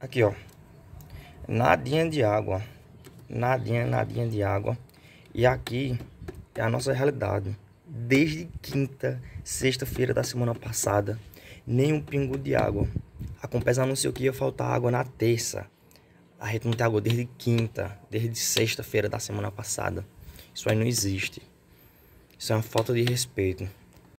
Aqui, ó. Nadinha de água. Nadinha, nadinha de água. E aqui é a nossa realidade. Desde quinta, sexta-feira da semana passada, nem um pingo de água. A Compesa anunciou que ia faltar água na terça. A gente não tem água desde quinta, desde sexta-feira da semana passada. Isso aí não existe. Isso é uma falta de respeito.